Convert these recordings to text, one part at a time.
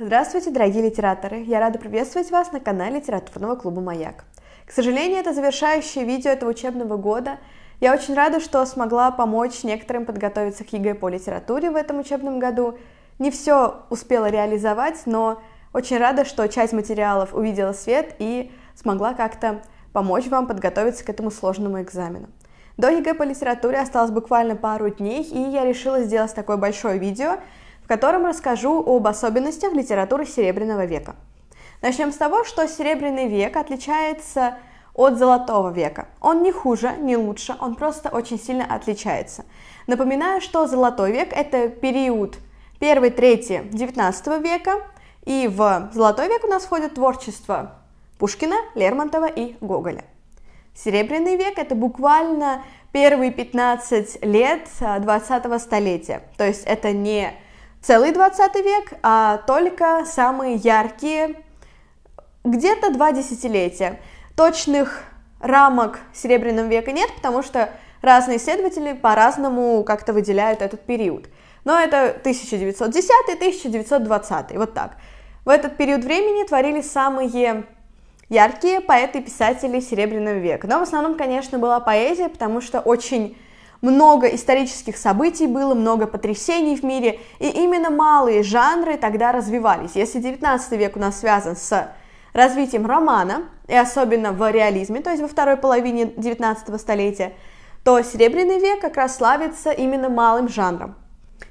Здравствуйте, дорогие литераторы! Я рада приветствовать вас на канале Литературного клуба «Маяк». К сожалению, это завершающее видео этого учебного года. Я очень рада, что смогла помочь некоторым подготовиться к ЕГЭ по литературе в этом учебном году. Не все успела реализовать, но очень рада, что часть материалов увидела свет и смогла как-то помочь вам подготовиться к этому сложному экзамену. До ЕГЭ по литературе осталось буквально пару дней, и я решила сделать такое большое видео, в котором расскажу об особенностях литературы Серебряного века. Начнем с того, что Серебряный век отличается от Золотого века. Он не хуже, не лучше, он просто очень сильно отличается. Напоминаю, что Золотой век – это период 1-3 XIX века, и в Золотой век у нас входит творчество Пушкина, Лермонтова и Гоголя. Серебряный век – это буквально первые 15 лет 20-го а, столетия, то есть это не целый 20 век, а только самые яркие где-то два десятилетия. Точных рамок Серебряного века нет, потому что разные исследователи по-разному как-то выделяют этот период. Но это 1910-1920, вот так. В этот период времени творились самые яркие поэты и писатели Серебряного века. Но в основном, конечно, была поэзия, потому что очень много исторических событий было, много потрясений в мире, и именно малые жанры тогда развивались. Если 19 век у нас связан с развитием романа, и особенно в реализме, то есть во второй половине 19 столетия, то Серебряный век как раз славится именно малым жанром.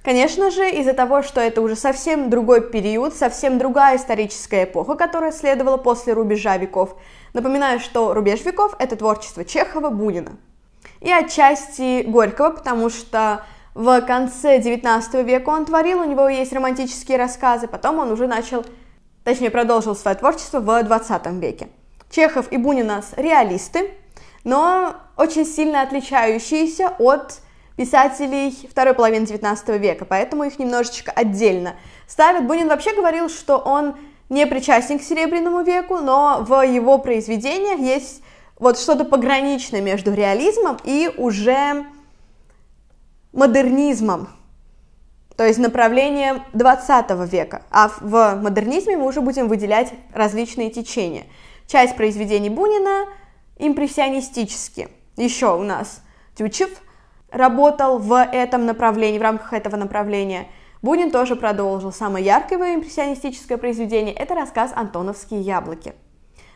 Конечно же, из-за того, что это уже совсем другой период, совсем другая историческая эпоха, которая следовала после рубежа веков. Напоминаю, что рубеж веков — это творчество Чехова, Бунина и отчасти Горького, потому что в конце 19 века он творил, у него есть романтические рассказы, потом он уже начал, точнее продолжил свое творчество в 20 веке. Чехов и Бунин у нас реалисты, но очень сильно отличающиеся от писателей второй половины 19 века, поэтому их немножечко отдельно ставят. Бунин вообще говорил, что он не причастен к Серебряному веку, но в его произведениях есть вот что-то пограничное между реализмом и уже модернизмом, то есть направлением 20 века. А в модернизме мы уже будем выделять различные течения. Часть произведений Бунина импрессионистически. Еще у нас Тючев работал в этом направлении, в рамках этого направления. Бунин тоже продолжил. Самое яркое его импрессионистическое произведение – это рассказ «Антоновские яблоки».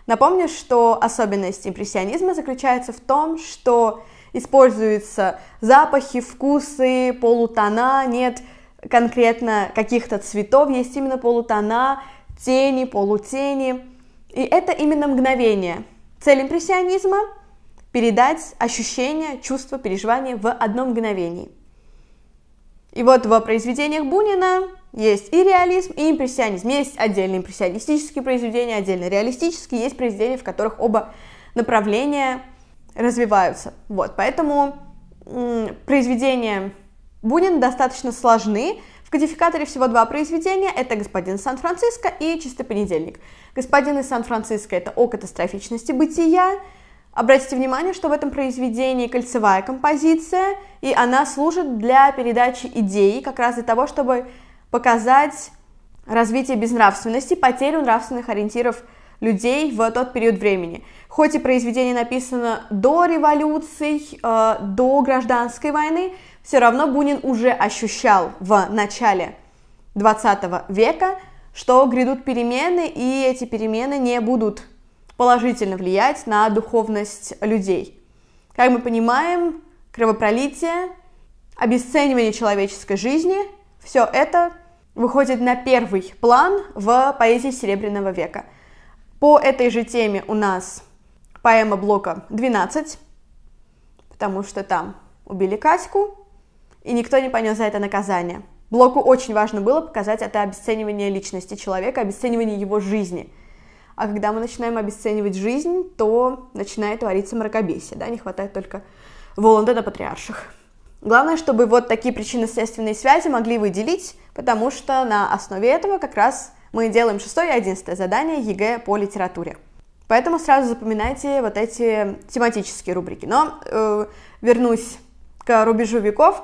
Напомню, что особенность импрессионизма заключается в том, что используются запахи, вкусы, полутона, нет конкретно каких-то цветов, есть именно полутона, тени, полутени. И это именно мгновение. Цель импрессионизма – передать ощущения, чувства, переживания в одно мгновение. И вот в произведениях Бунина есть и реализм, и импрессионизм. Есть отдельные импрессионистические произведения, отдельно реалистические, есть произведения, в которых оба направления развиваются. Вот, поэтому произведения Бунин достаточно сложны. В кодификаторе всего два произведения. Это «Господин Сан-Франциско» и «Чистый понедельник». «Господин из Сан-Франциско» — это о катастрофичности бытия. Обратите внимание, что в этом произведении кольцевая композиция, и она служит для передачи идеи, как раз для того, чтобы показать развитие безнравственности, потерю нравственных ориентиров людей в тот период времени. Хоть и произведение написано до революций, э, до гражданской войны, все равно Бунин уже ощущал в начале 20 века, что грядут перемены, и эти перемены не будут положительно влиять на духовность людей. Как мы понимаем, кровопролитие, обесценивание человеческой жизни, все это выходит на первый план в поэзии Серебряного века. По этой же теме у нас поэма блока 12, потому что там убили Каську, и никто не понес за это наказание. Блоку очень важно было показать это обесценивание личности человека, обесценивание его жизни. А когда мы начинаем обесценивать жизнь, то начинает твориться мракобесие, да, не хватает только Воланда на патриарших. Главное, чтобы вот такие причинно-следственные связи могли выделить, потому что на основе этого как раз мы делаем 6 и 11 задание ЕГЭ по литературе. Поэтому сразу запоминайте вот эти тематические рубрики. Но э, вернусь к рубежу веков.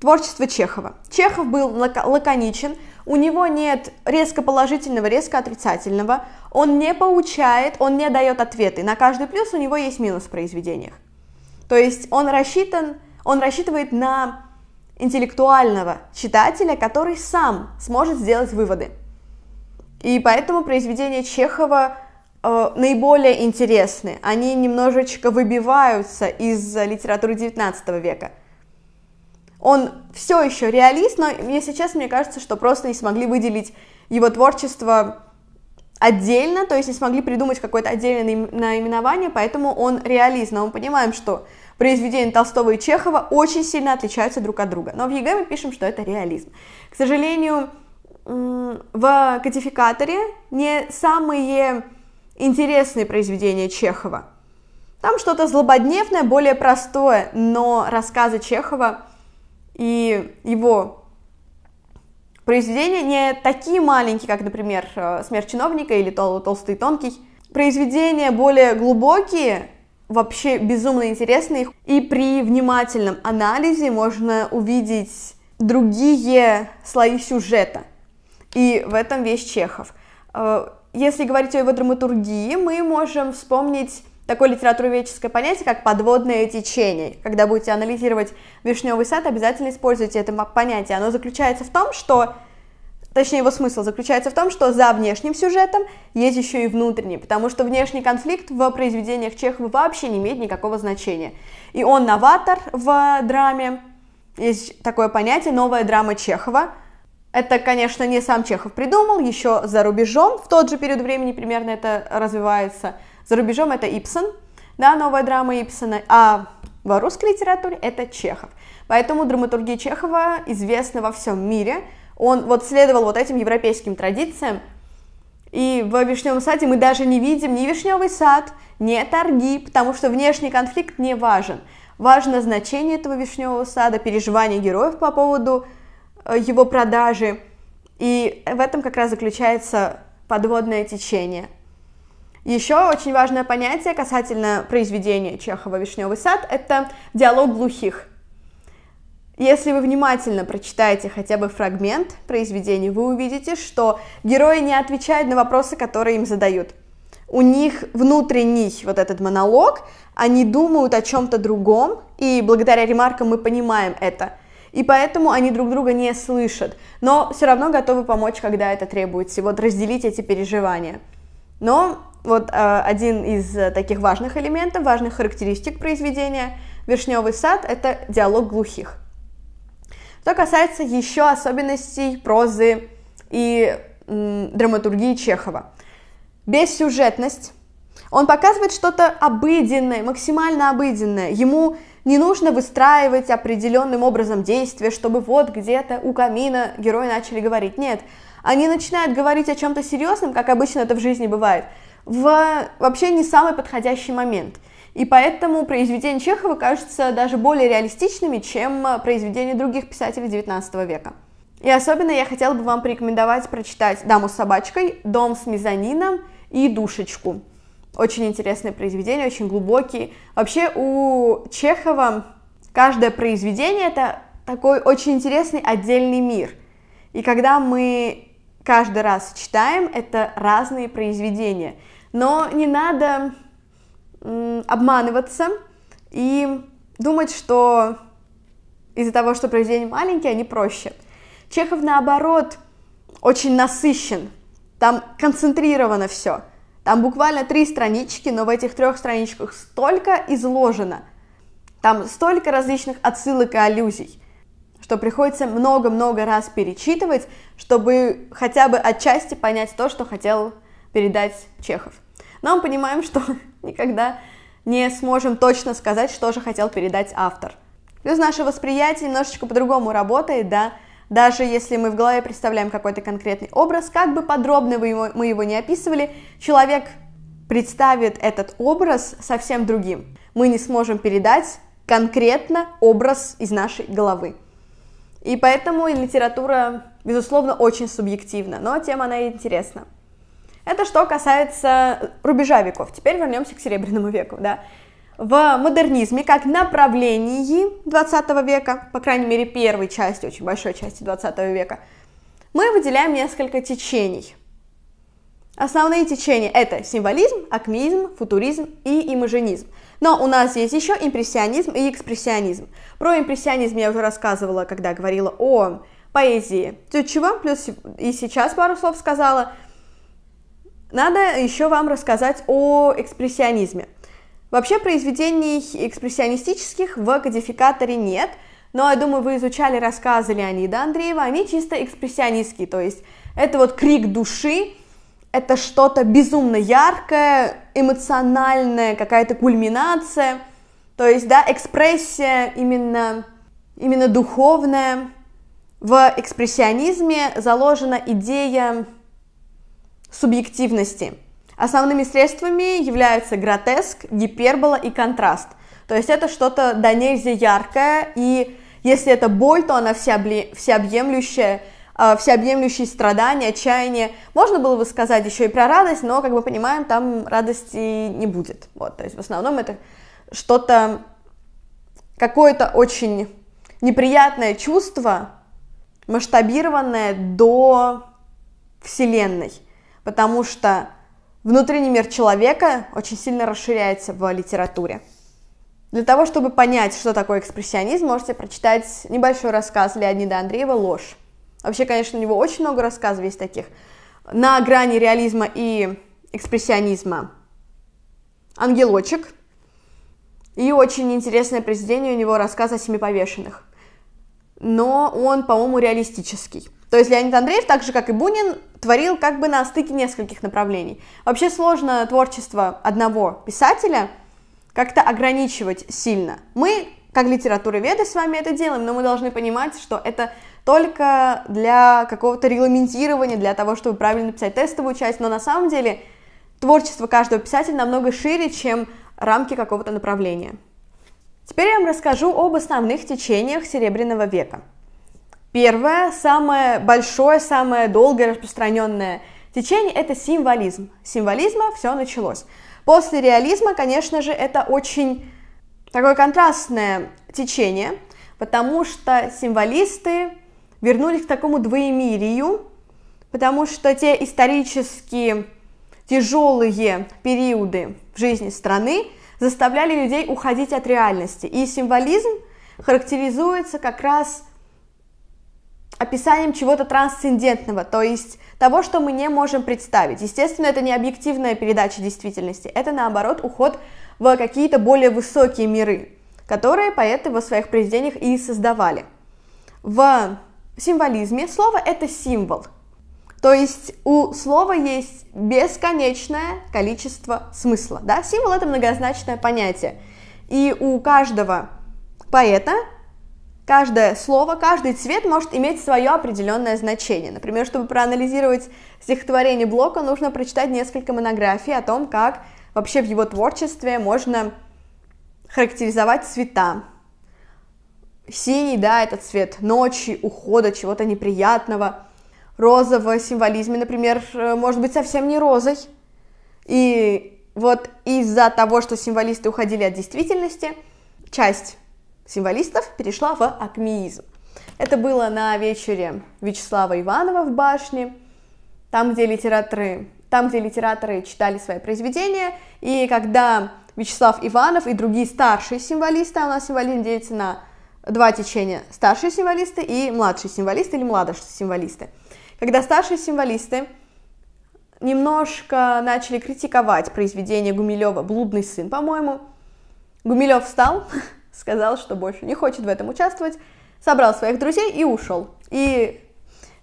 Творчество Чехова. Чехов был лаконичен, у него нет резко положительного, резко отрицательного, он не поучает, он не дает ответы. На каждый плюс у него есть минус в произведениях. То есть он рассчитан он рассчитывает на интеллектуального читателя, который сам сможет сделать выводы. И поэтому произведения Чехова э, наиболее интересны. Они немножечко выбиваются из литературы XIX века. Он все еще реалист, но если честно, мне кажется, что просто не смогли выделить его творчество отдельно, то есть не смогли придумать какое-то отдельное наименование, поэтому он реалист. Но мы понимаем, что произведения Толстого и Чехова очень сильно отличаются друг от друга. Но в ЕГЭ мы пишем, что это реализм. К сожалению, в кодификаторе не самые интересные произведения Чехова. Там что-то злободневное, более простое, но рассказы Чехова и его произведения не такие маленькие, как, например, «Смерть чиновника» или «Толстый и тонкий». Произведения более глубокие, вообще безумно интересных. И при внимательном анализе можно увидеть другие слои сюжета. И в этом весь Чехов. Э, если говорить о его драматургии, мы можем вспомнить такое литературоведческое понятие, как подводное течение. Когда будете анализировать «Вишневый сад», обязательно используйте это понятие. Оно заключается в том, что Точнее, его смысл заключается в том, что за внешним сюжетом есть еще и внутренний, потому что внешний конфликт в произведениях Чехова вообще не имеет никакого значения. И он новатор в драме. Есть такое понятие «новая драма Чехова», это, конечно, не сам Чехов придумал, еще за рубежом, в тот же период времени примерно это развивается. За рубежом это Ипсон, да, новая драма Ипсона, а в русской литературе это Чехов. Поэтому драматургия Чехова известна во всем мире, он вот следовал вот этим европейским традициям. И в вишневом саде мы даже не видим ни вишневый сад, ни торги, потому что внешний конфликт не важен. Важно значение этого вишневого сада, переживание героев по поводу э, его продажи. И в этом как раз заключается подводное течение. Еще очень важное понятие касательно произведения Чехова «Вишневый сад» — это диалог глухих. Если вы внимательно прочитаете хотя бы фрагмент произведения, вы увидите, что герои не отвечают на вопросы, которые им задают. У них внутренний вот этот монолог, они думают о чем-то другом, и благодаря ремаркам мы понимаем это. И поэтому они друг друга не слышат, но все равно готовы помочь, когда это требуется, вот разделить эти переживания. Но вот э, один из э, таких важных элементов, важных характеристик произведения «Вишневый сад» — это диалог глухих. Что касается еще особенностей прозы и м, драматургии Чехова. Бессюжетность. Он показывает что-то обыденное, максимально обыденное. Ему не нужно выстраивать определенным образом действия, чтобы вот где-то у камина герои начали говорить. Нет, они начинают говорить о чем-то серьезном, как обычно это в жизни бывает, в вообще не самый подходящий момент. И поэтому произведения Чехова кажутся даже более реалистичными, чем произведения других писателей XIX века. И особенно я хотела бы вам порекомендовать прочитать «Даму с собачкой», «Дом с мезонином» и «Душечку». Очень интересные произведения, очень глубокие. Вообще у Чехова каждое произведение — это такой очень интересный отдельный мир. И когда мы каждый раз читаем, это разные произведения. Но не надо обманываться и думать, что из-за того, что произведения маленькие, они проще. Чехов, наоборот, очень насыщен. Там концентрировано все. Там буквально три странички, но в этих трех страничках столько изложено. Там столько различных отсылок и аллюзий, что приходится много-много раз перечитывать, чтобы хотя бы отчасти понять то, что хотел передать Чехов. Но мы понимаем, что никогда не сможем точно сказать, что же хотел передать автор. Плюс наше восприятие немножечко по-другому работает, да, даже если мы в голове представляем какой-то конкретный образ, как бы подробно мы его, мы его не описывали, человек представит этот образ совсем другим. Мы не сможем передать конкретно образ из нашей головы. И поэтому литература, безусловно, очень субъективна, но тема она и интересна. Это что касается рубежа веков. Теперь вернемся к Серебряному веку, да. В модернизме, как направлении 20 века, по крайней мере, первой части, очень большой части 20 века, мы выделяем несколько течений. Основные течения — это символизм, акмеизм, футуризм и имажинизм. Но у нас есть еще импрессионизм и экспрессионизм. Про импрессионизм я уже рассказывала, когда говорила о поэзии Тютчева, плюс и сейчас пару слов сказала — надо еще вам рассказать о экспрессионизме. Вообще произведений экспрессионистических в кодификаторе нет, но я думаю, вы изучали рассказы Леонида Андреева, они чисто экспрессионистские, то есть это вот крик души, это что-то безумно яркое, эмоциональное, какая-то кульминация, то есть, да, экспрессия именно, именно духовная. В экспрессионизме заложена идея субъективности. Основными средствами являются гротеск, гипербола и контраст. То есть это что-то до нельзя яркое, и если это боль, то она всеобъемлющая, а, всеобъемлющие страдания, отчаяние. Можно было бы сказать еще и про радость, но, как мы понимаем, там радости не будет. Вот, то есть в основном это что-то, какое-то очень неприятное чувство, масштабированное до Вселенной потому что внутренний мир человека очень сильно расширяется в литературе. Для того, чтобы понять, что такое экспрессионизм, можете прочитать небольшой рассказ Леонида Андреева «Ложь». Вообще, конечно, у него очень много рассказов есть таких. На грани реализма и экспрессионизма «Ангелочек». И очень интересное произведение у него рассказ о семи повешенных. Но он, по-моему, реалистический. То есть Леонид Андреев, так же как и Бунин, творил как бы на стыке нескольких направлений. Вообще сложно творчество одного писателя как-то ограничивать сильно. Мы, как литературоведы, с вами это делаем, но мы должны понимать, что это только для какого-то регламентирования, для того, чтобы правильно писать тестовую часть, но на самом деле творчество каждого писателя намного шире, чем рамки какого-то направления. Теперь я вам расскажу об основных течениях Серебряного века – Первое, самое большое, самое долгое распространенное течение – это символизм. С символизма все началось. После реализма, конечно же, это очень такое контрастное течение, потому что символисты вернулись к такому двоемирию, потому что те исторически тяжелые периоды в жизни страны заставляли людей уходить от реальности. И символизм характеризуется как раз описанием чего-то трансцендентного, то есть того, что мы не можем представить. Естественно, это не объективная передача действительности, это наоборот уход в какие-то более высокие миры, которые поэты во своих произведениях и создавали. В символизме слово это символ, то есть у слова есть бесконечное количество смысла. Да? Символ это многозначное понятие, и у каждого поэта Каждое слово, каждый цвет может иметь свое определенное значение. Например, чтобы проанализировать стихотворение Блока, нужно прочитать несколько монографий о том, как вообще в его творчестве можно характеризовать цвета. Синий, да, это цвет ночи, ухода, чего-то неприятного. Розовый в символизме, например, э, может быть совсем не розой. И вот из-за того, что символисты уходили от действительности, часть символистов перешла в акмеизм. Это было на вечере Вячеслава Иванова в башне, там, где литераторы, там, где литераторы читали свои произведения, и когда Вячеслав Иванов и другие старшие символисты, а у нас символизм делится на два течения, старшие символисты и младшие символисты или младшие символисты. Когда старшие символисты немножко начали критиковать произведение Гумилева «Блудный сын», по-моему, Гумилев встал сказал, что больше не хочет в этом участвовать, собрал своих друзей и ушел. И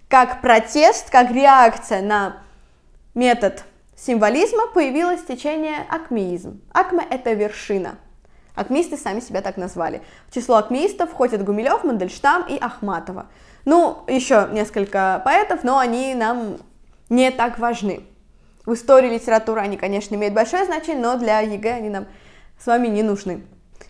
как протест, как реакция на метод символизма появилось течение акмеизм. Акме – это вершина. Акмеисты сами себя так назвали. В число акмеистов входят Гумилев, Мандельштам и Ахматова. Ну, еще несколько поэтов, но они нам не так важны. В истории литературы они, конечно, имеют большое значение, но для ЕГЭ они нам с вами не нужны.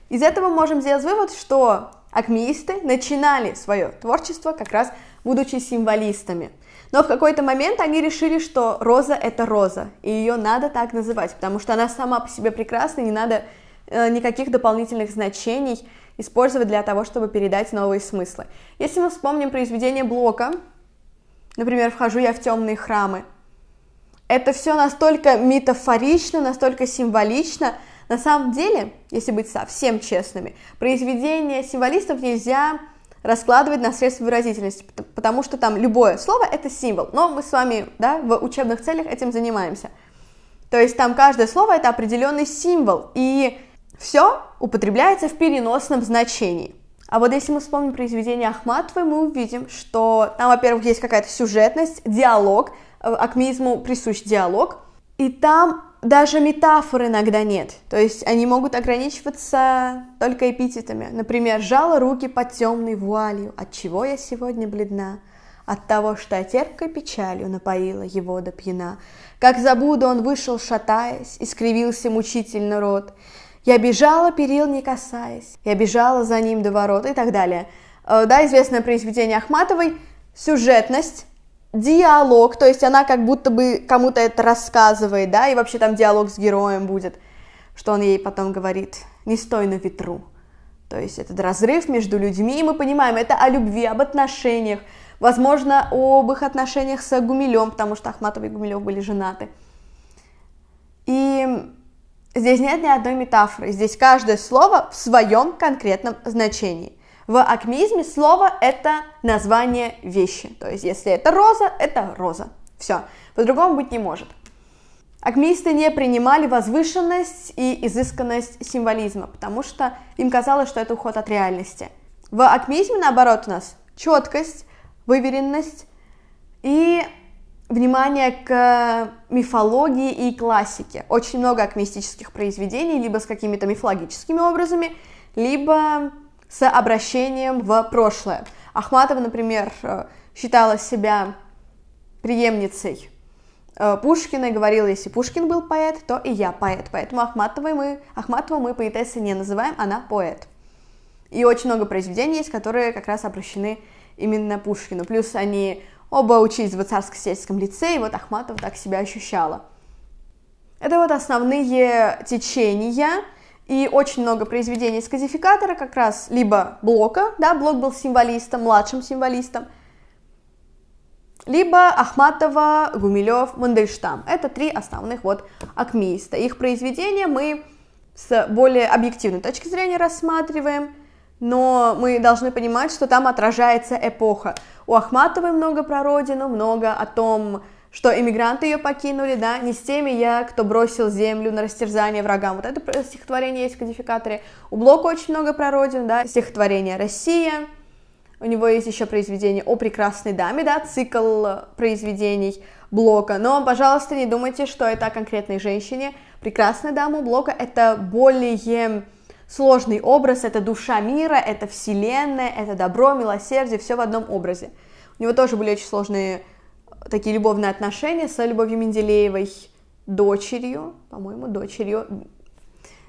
Из этого можем сделать вывод, что акмеисты начинали свое творчество как раз будучи символистами. Но в какой-то момент они решили, что роза это роза, и ее надо так называть, потому что она сама по себе прекрасна, не надо э, никаких дополнительных значений использовать для того, чтобы передать новые смыслы. Если мы вспомним произведение Блока, например, «Вхожу я в темные храмы», это все настолько метафорично, настолько символично, на самом деле, если быть совсем честными, произведения символистов нельзя раскладывать на средства выразительности, потому что там любое слово — это символ, но мы с вами да, в учебных целях этим занимаемся. То есть там каждое слово — это определенный символ, и все употребляется в переносном значении. А вот если мы вспомним произведение Ахматовой, мы увидим, что там, во-первых, есть какая-то сюжетность, диалог, э, акмеизму присущ диалог, и там даже метафор иногда нет. То есть они могут ограничиваться только эпитетами. Например, «жала руки под темной вуалью, от чего я сегодня бледна?» от того, что я терпкой печалью напоила его до пьяна. Как забуду, он вышел, шатаясь, и скривился мучительно рот. Я бежала, перил не касаясь, я бежала за ним до ворот и так далее. Э, да, известное произведение Ахматовой, сюжетность, диалог, то есть она как будто бы кому-то это рассказывает, да, и вообще там диалог с героем будет, что он ей потом говорит, не стой на ветру. То есть этот разрыв между людьми, и мы понимаем, это о любви, об отношениях, возможно, об их отношениях с Гумилем, потому что Ахматов и Гумилев были женаты. И здесь нет ни одной метафоры, здесь каждое слово в своем конкретном значении. В акмеизме слово – это название вещи. То есть, если это роза, это роза. Все, по-другому быть не может. Акмеисты не принимали возвышенность и изысканность символизма, потому что им казалось, что это уход от реальности. В акмеизме, наоборот, у нас четкость, выверенность и внимание к мифологии и классике. Очень много акмеистических произведений, либо с какими-то мифологическими образами, либо с обращением в прошлое. Ахматова, например, э, считала себя преемницей э, Пушкина и говорила, если Пушкин был поэт, то и я поэт. Поэтому Ахматовой мы, Ахматова мы поэтессой не называем, она поэт. И очень много произведений есть, которые как раз обращены именно Пушкину. Плюс они оба учились в царско-сельском лице, и вот Ахматова так себя ощущала. Это вот основные течения, и очень много произведений из казификатора как раз либо Блока, да, Блок был символистом, младшим символистом, либо Ахматова, Гумилев, Мандельштам. Это три основных вот акмеиста. Их произведения мы с более объективной точки зрения рассматриваем, но мы должны понимать, что там отражается эпоха. У Ахматовой много про родину, много о том, что иммигранты ее покинули, да, не с теми я, кто бросил землю на растерзание врагам. Вот это стихотворение есть в кодификаторе. У Блока очень много про родин, да, стихотворение «Россия», у него есть еще произведение о прекрасной даме, да, цикл произведений Блока. Но, пожалуйста, не думайте, что это о конкретной женщине. Прекрасная дама у Блока — это более сложный образ, это душа мира, это вселенная, это добро, милосердие, все в одном образе. У него тоже были очень сложные такие любовные отношения с Любовью Менделеевой, дочерью, по-моему, дочерью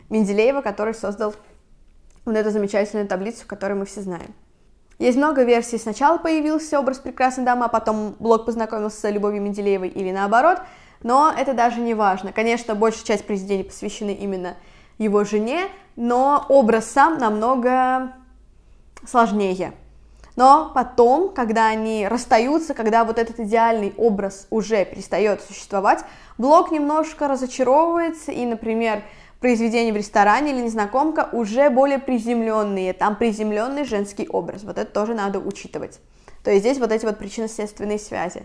Менделеева, который создал вот эту замечательную таблицу, которую мы все знаем. Есть много версий. Сначала появился образ прекрасной дамы, а потом Блок познакомился с Любовью Менделеевой или наоборот, но это даже не важно. Конечно, большая часть произведений посвящены именно его жене, но образ сам намного сложнее но потом, когда они расстаются, когда вот этот идеальный образ уже перестает существовать, блог немножко разочаровывается, и, например, произведение в ресторане или незнакомка уже более приземленные, там приземленный женский образ, вот это тоже надо учитывать. То есть здесь вот эти вот причинно-следственные связи.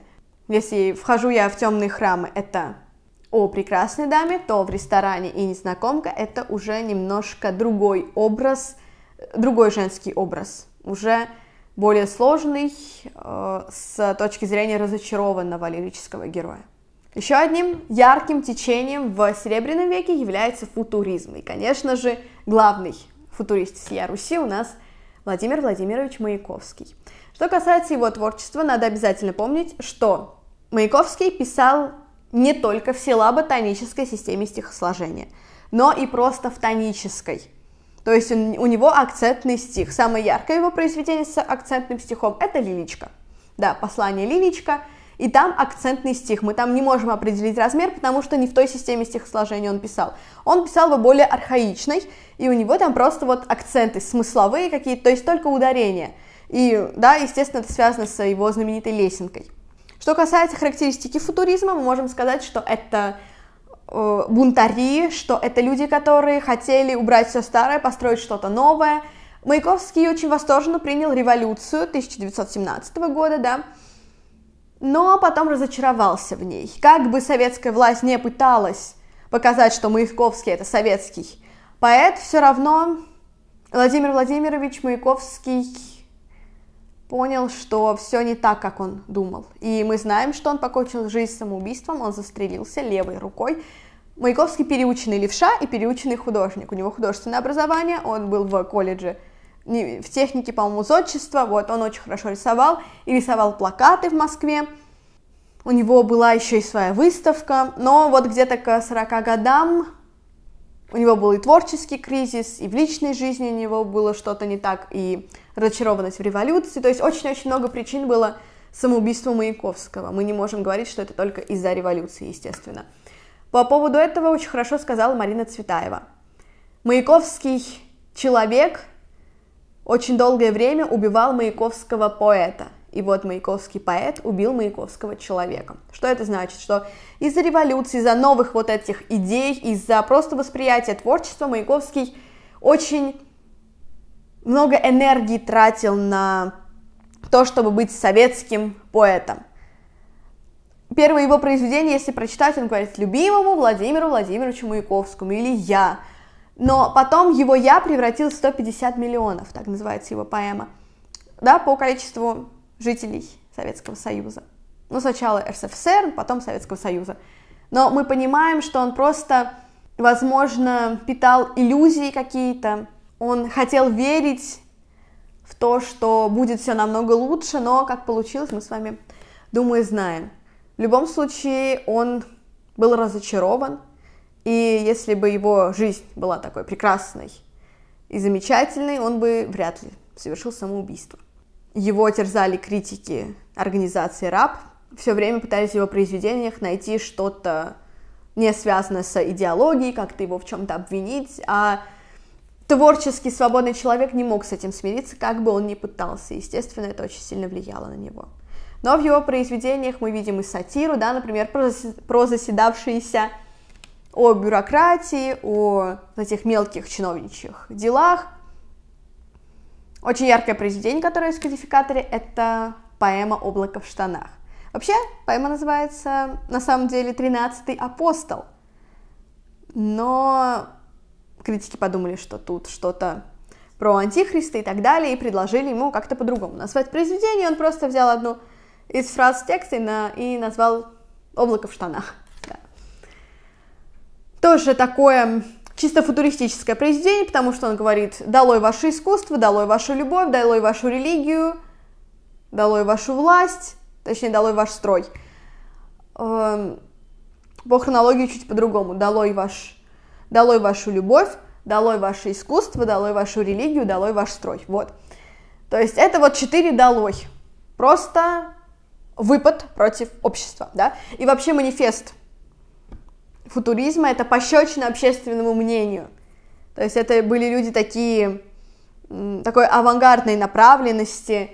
Если вхожу я в темные храмы, это о прекрасной даме, то в ресторане и незнакомка это уже немножко другой образ, другой женский образ. Уже более сложный э, с точки зрения разочарованного лирического героя. Еще одним ярким течением в Серебряном веке является футуризм. И, конечно же, главный футурист всея Руси у нас Владимир Владимирович Маяковский. Что касается его творчества, надо обязательно помнить, что Маяковский писал не только в села ботанической системе стихосложения, но и просто в тонической – то есть он, у него акцентный стих. Самое яркое его произведение с акцентным стихом – это «Лиличка». Да, послание «Лиличка», и там акцентный стих. Мы там не можем определить размер, потому что не в той системе стихосложения он писал. Он писал бы более архаичной, и у него там просто вот акценты смысловые какие-то, то есть только ударения. И, да, естественно, это связано с его знаменитой лесенкой. Что касается характеристики футуризма, мы можем сказать, что это э, бунтари, что это люди, которые хотели убрать все старое, построить что-то новое. Маяковский очень восторженно принял революцию 1917 года, да, но потом разочаровался в ней. Как бы советская власть не пыталась показать, что Маяковский это советский поэт, все равно Владимир Владимирович Маяковский понял, что все не так, как он думал. И мы знаем, что он покончил жизнь самоубийством, он застрелился левой рукой Маяковский переученный левша и переученный художник. У него художественное образование, он был в колледже в технике, по-моему, зодчества, вот, он очень хорошо рисовал и рисовал плакаты в Москве. У него была еще и своя выставка, но вот где-то к 40 годам у него был и творческий кризис, и в личной жизни у него было что-то не так, и разочарованность в революции, то есть очень-очень много причин было самоубийству Маяковского. Мы не можем говорить, что это только из-за революции, естественно. По поводу этого очень хорошо сказала Марина Цветаева. Маяковский человек очень долгое время убивал маяковского поэта. И вот маяковский поэт убил маяковского человека. Что это значит? Что из-за революции, из-за новых вот этих идей, из-за просто восприятия творчества Маяковский очень много энергии тратил на то, чтобы быть советским поэтом первое его произведение, если прочитать, он говорит любимому Владимиру Владимировичу Маяковскому или я. Но потом его я превратил в 150 миллионов, так называется его поэма, да, по количеству жителей Советского Союза. Ну, сначала РСФСР, потом Советского Союза. Но мы понимаем, что он просто, возможно, питал иллюзии какие-то, он хотел верить в то, что будет все намного лучше, но как получилось, мы с вами, думаю, знаем. В любом случае, он был разочарован, и если бы его жизнь была такой прекрасной и замечательной, он бы вряд ли совершил самоубийство. Его терзали критики организации РАП, все время пытались в его произведениях найти что-то не связанное с идеологией, как-то его в чем-то обвинить, а творческий свободный человек не мог с этим смириться, как бы он ни пытался. Естественно, это очень сильно влияло на него но в его произведениях мы видим и сатиру, да, например, про заседавшиеся о бюрократии, о этих мелких чиновничьих делах. Очень яркое произведение, которое есть в кодификаторе, это поэма «Облако в штанах». Вообще, поэма называется на самом деле «Тринадцатый апостол», но критики подумали, что тут что-то про антихриста и так далее, и предложили ему как-то по-другому назвать произведение, он просто взял одну из фраз текста тексте на, и назвал облако в штанах. Да. Тоже такое чисто футуристическое произведение, потому что он говорит «Долой ваше искусство, долой вашу любовь, долой вашу религию, долой вашу власть, точнее, долой ваш строй». Эм, по хронологии чуть по-другому. «Долой, ваш, долой вашу любовь, долой ваше искусство, долой вашу религию, долой ваш строй». Вот. То есть это вот четыре «долой». Просто выпад против общества, да, и вообще манифест футуризма это пощечина общественному мнению, то есть это были люди такие, такой авангардной направленности,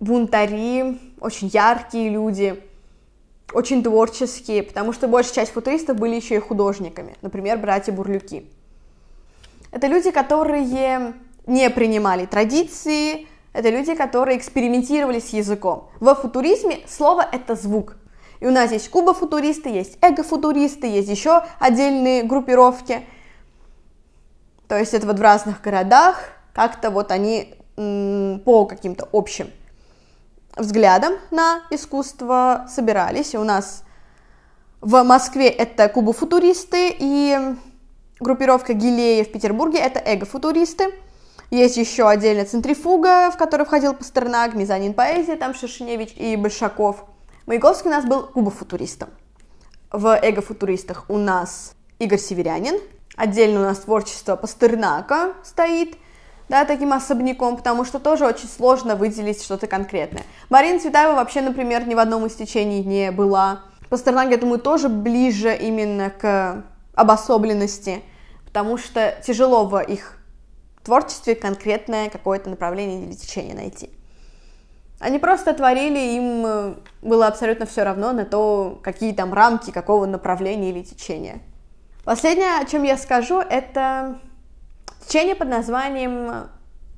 бунтари, очень яркие люди, очень творческие, потому что большая часть футуристов были еще и художниками, например, братья Бурлюки. Это люди, которые не принимали традиции, это люди, которые экспериментировали с языком. Во футуризме слово это звук. И у нас есть кубофутуристы, есть эгофутуристы, есть еще отдельные группировки. То есть это вот в разных городах как-то вот они по каким-то общим взглядам на искусство собирались. И у нас в Москве это кубофутуристы и группировка Гилея в Петербурге это эгофутуристы. Есть еще отдельно центрифуга, в которую входил Пастернак, Мизанин поэзии, там Шершеневич и Большаков. Маяковский у нас был кубофутуристом. В эгофутуристах у нас Игорь Северянин. Отдельно у нас творчество Пастернака стоит, да, таким особняком, потому что тоже очень сложно выделить что-то конкретное. Марина Цветаева вообще, например, ни в одном из течений не была. Пастернак, я думаю, тоже ближе именно к обособленности, потому что тяжело в их творчестве конкретное какое-то направление или течение найти. Они просто творили, им э, было абсолютно все равно на то, какие там рамки, какого направления или течения. Последнее, о чем я скажу, это течение под названием э,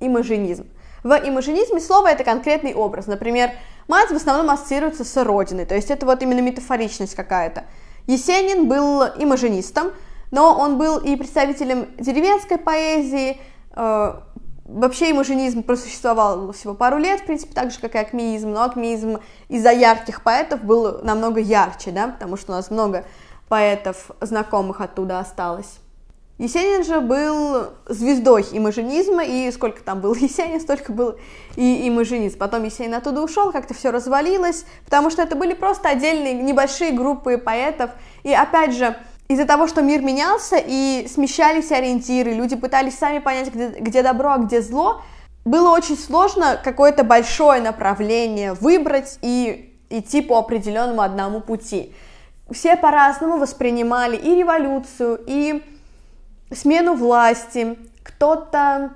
имажинизм. В имажинизме слово это конкретный образ. Например, мать в основном ассоциируется с родиной, то есть это вот именно метафоричность какая-то. Есенин был имажинистом, но он был и представителем деревенской поэзии, Э, вообще иммажинизм просуществовал всего пару лет, в принципе, так же, как и акмеизм, но акмеизм из-за ярких поэтов был намного ярче, да, потому что у нас много поэтов знакомых оттуда осталось. Есенин же был звездой имажинизма, и сколько там был Есенин, столько был и имажинизм. Потом Есенин оттуда ушел, как-то все развалилось, потому что это были просто отдельные небольшие группы поэтов. И опять же, из-за того, что мир менялся и смещались ориентиры, люди пытались сами понять, где, где добро, а где зло, было очень сложно какое-то большое направление выбрать и идти по определенному одному пути. Все по-разному воспринимали и революцию, и смену власти. Кто-то,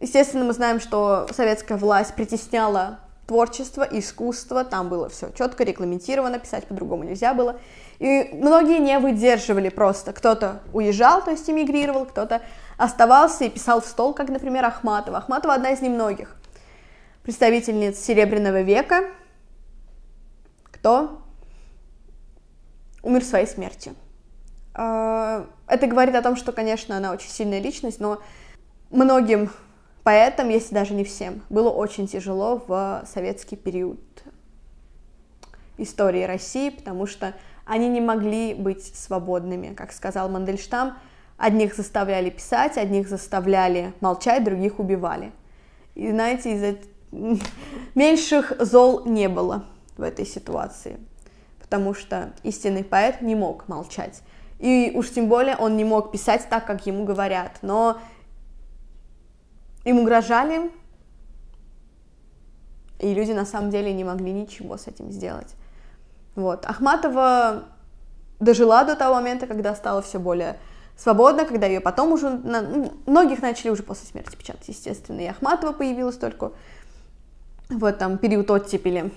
естественно, мы знаем, что советская власть притесняла творчество, искусство, там было все четко регламентировано, писать по-другому нельзя было. И многие не выдерживали просто. Кто-то уезжал, то есть эмигрировал, кто-то оставался и писал в стол, как, например, Ахматова. Ахматова одна из немногих представительниц Серебряного века, кто умер своей смертью. А, это говорит о том, что, конечно, она очень сильная личность, но многим Поэтому, если даже не всем, было очень тяжело в советский период истории России, потому что они не могли быть свободными, как сказал Мандельштам, одних заставляли писать, одних заставляли молчать, других убивали. И знаете, из-за меньших зол не было в этой ситуации, потому что истинный поэт не мог молчать. И уж тем более он не мог писать так, как ему говорят. Но им угрожали, и люди на самом деле не могли ничего с этим сделать. Вот. Ахматова дожила до того момента, когда стало все более свободно, когда ее потом уже... На... Ну, многих начали уже после смерти печатать, естественно, и Ахматова появилась только вот там период оттепели.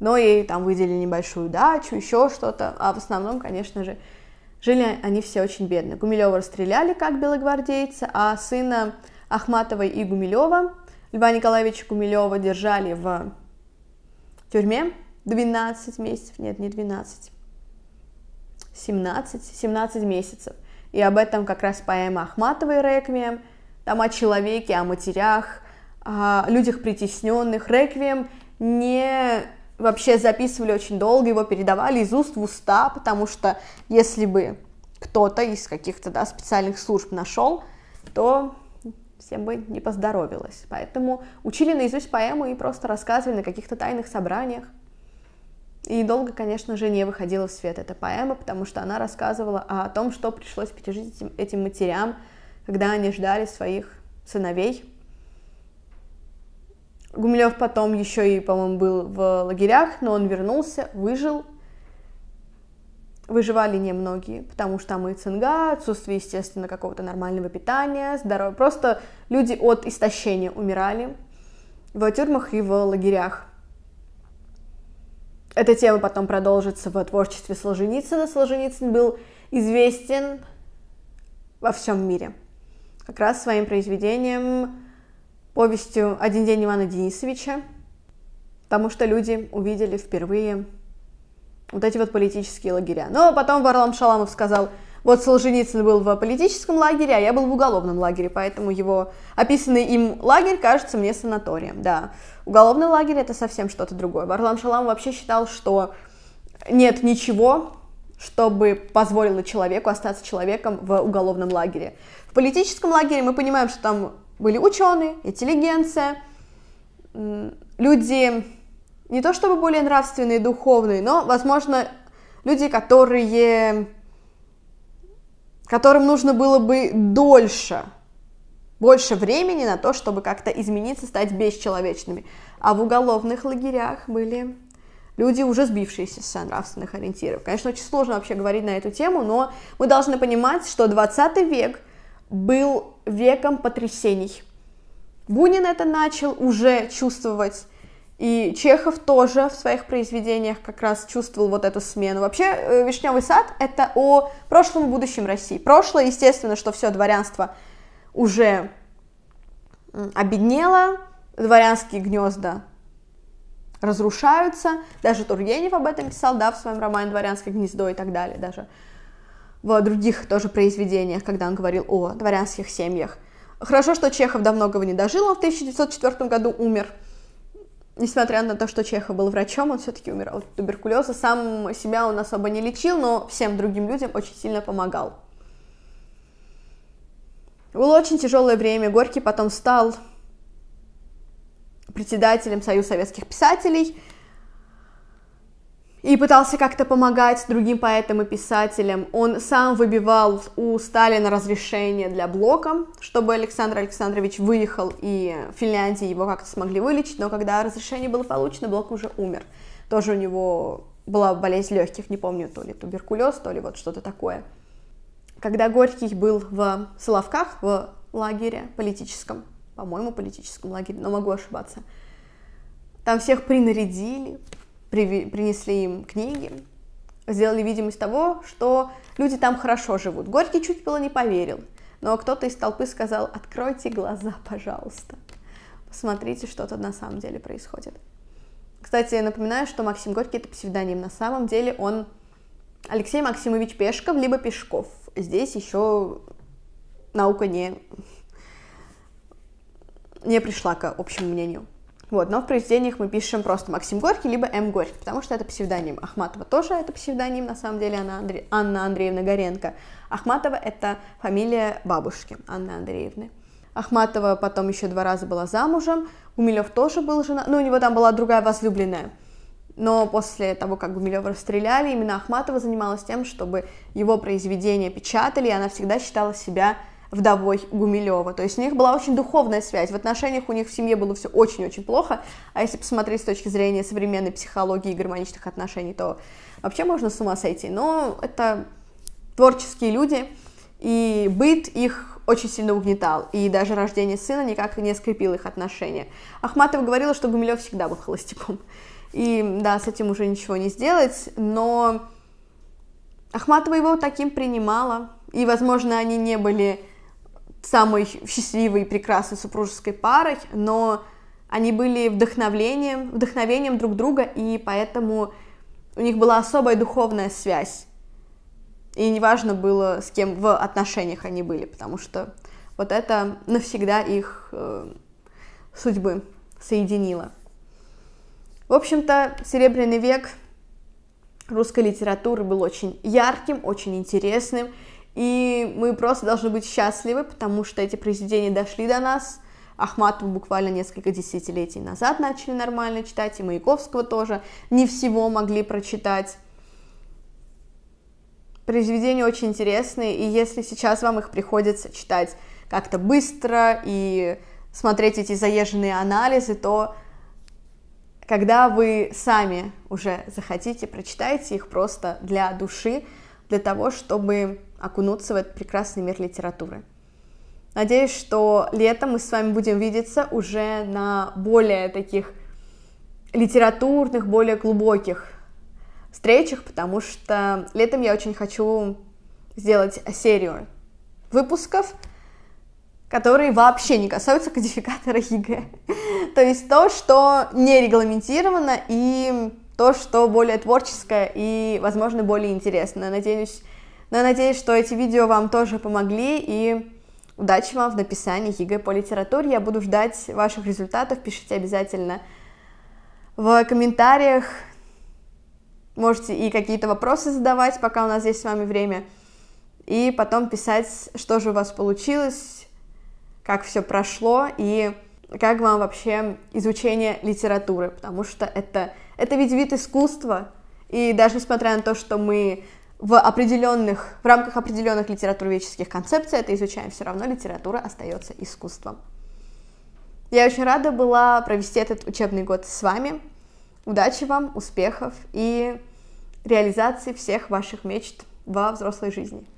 Но ей там выделили небольшую дачу, еще что-то. А в основном, конечно же, жили они все очень бедно. Гумилева расстреляли как белогвардейцы, а сына Ахматова и Гумилева. Льва Николаевича Гумилева держали в тюрьме 12 месяцев, нет, не 12, 17, 17 месяцев. И об этом как раз поэма Ахматовой «Реквием», там о человеке, о матерях, о людях притесненных. «Реквием» не вообще записывали очень долго, его передавали из уст в уста, потому что если бы кто-то из каких-то да, специальных служб нашел, то я бы не поздоровилась. Поэтому учили наизусть поэму и просто рассказывали на каких-то тайных собраниях. И долго, конечно же, не выходила в свет эта поэма, потому что она рассказывала о том, что пришлось пережить этим, этим матерям, когда они ждали своих сыновей. Гумилев потом еще и, по-моему, был в лагерях, но он вернулся, выжил Выживали немногие, потому что там и цинга, отсутствие, естественно, какого-то нормального питания, здоровья. Просто люди от истощения умирали в тюрьмах и в лагерях. Эта тема потом продолжится в творчестве Солженицына. Солженицын был известен во всем мире. Как раз своим произведением, повестью «Один день Ивана Денисовича», потому что люди увидели впервые вот эти вот политические лагеря. Но потом Варлам Шаламов сказал, вот Солженицын был в политическом лагере, а я был в уголовном лагере, поэтому его описанный им лагерь кажется мне санаторием, да. Уголовный лагерь — это совсем что-то другое. Варлам Шалам вообще считал, что нет ничего, чтобы позволило человеку остаться человеком в уголовном лагере. В политическом лагере мы понимаем, что там были ученые, интеллигенция, люди не то чтобы более нравственные, духовные, но, возможно, люди, которые которым нужно было бы дольше, больше времени на то, чтобы как-то измениться, стать бесчеловечными. А в уголовных лагерях были люди, уже сбившиеся с нравственных ориентиров. Конечно, очень сложно вообще говорить на эту тему, но мы должны понимать, что 20 век был веком потрясений. Бунин это начал уже чувствовать и Чехов тоже в своих произведениях как раз чувствовал вот эту смену. Вообще, э, «Вишневый сад» — это о прошлом и будущем России. Прошлое, естественно, что все дворянство уже обеднело, дворянские гнезда разрушаются, даже Тургенев об этом писал, да, в своем романе «Дворянское гнездо» и так далее, даже в других тоже произведениях, когда он говорил о дворянских семьях. Хорошо, что Чехов до многого не дожил, он в 1904 году умер — несмотря на то, что Чехов был врачом, он все-таки умирал от туберкулеза. Сам себя он особо не лечил, но всем другим людям очень сильно помогал. Было очень тяжелое время. Горький потом стал председателем Союза советских писателей – и пытался как-то помогать другим поэтам и писателям. Он сам выбивал у Сталина разрешение для блока, чтобы Александр Александрович выехал, и в Финляндии его как-то смогли вылечить, но когда разрешение было получено, блок уже умер. Тоже у него была болезнь легких, не помню, то ли туберкулез, то ли вот что-то такое. Когда Горький был в Соловках, в лагере политическом, по-моему, политическом лагере, но могу ошибаться, там всех принарядили, принесли им книги, сделали видимость того, что люди там хорошо живут. Горький чуть было не поверил, но кто-то из толпы сказал, откройте глаза, пожалуйста. Посмотрите, что тут на самом деле происходит. Кстати, напоминаю, что Максим Горький это псевдоним. На самом деле он Алексей Максимович Пешков, либо Пешков. Здесь еще наука не, не пришла к общему мнению. Вот, но в произведениях мы пишем просто Максим Горький, либо М. Горький, потому что это псевдоним. Ахматова тоже это псевдоним, на самом деле, она Андре... Анна Андреевна Горенко. Ахматова — это фамилия бабушки Анны Андреевны. Ахматова потом еще два раза была замужем, Гумилев тоже был жена, ну, у него там была другая возлюбленная. Но после того, как Гумилева расстреляли, именно Ахматова занималась тем, чтобы его произведения печатали, и она всегда считала себя вдовой Гумилева. То есть у них была очень духовная связь. В отношениях у них в семье было все очень-очень плохо. А если посмотреть с точки зрения современной психологии и гармоничных отношений, то вообще можно с ума сойти. Но это творческие люди, и быт их очень сильно угнетал, и даже рождение сына никак не скрепило их отношения. Ахматова говорила, что Гумилев всегда был холостяком. И да, с этим уже ничего не сделать, но Ахматова его таким принимала, и, возможно, они не были самой счастливой и прекрасной супружеской парой, но они были вдохновлением, вдохновением друг друга, и поэтому у них была особая духовная связь. И неважно было, с кем в отношениях они были, потому что вот это навсегда их э, судьбы соединило. В общем-то, Серебряный век русской литературы был очень ярким, очень интересным, и мы просто должны быть счастливы, потому что эти произведения дошли до нас. Ахматову буквально несколько десятилетий назад начали нормально читать, и Маяковского тоже не всего могли прочитать. Произведения очень интересные, и если сейчас вам их приходится читать как-то быстро и смотреть эти заезженные анализы, то когда вы сами уже захотите, прочитайте их просто для души, для того, чтобы окунуться в этот прекрасный мир литературы. Надеюсь, что летом мы с вами будем видеться уже на более таких литературных, более глубоких встречах, потому что летом я очень хочу сделать серию выпусков, которые вообще не касаются кодификатора ЕГЭ. то есть то, что не регламентировано, и то, что более творческое и, возможно, более интересное. Надеюсь, но я надеюсь, что эти видео вам тоже помогли, и удачи вам в написании ЕГЭ по литературе. Я буду ждать ваших результатов, пишите обязательно в комментариях. Можете и какие-то вопросы задавать, пока у нас есть с вами время. И потом писать, что же у вас получилось, как все прошло и как вам вообще изучение литературы, потому что это, это ведь вид искусства, и даже несмотря на то, что мы в определенных, в рамках определенных литературоведческих концепций это изучаем, все равно литература остается искусством. Я очень рада была провести этот учебный год с вами. Удачи вам, успехов и реализации всех ваших мечт во взрослой жизни.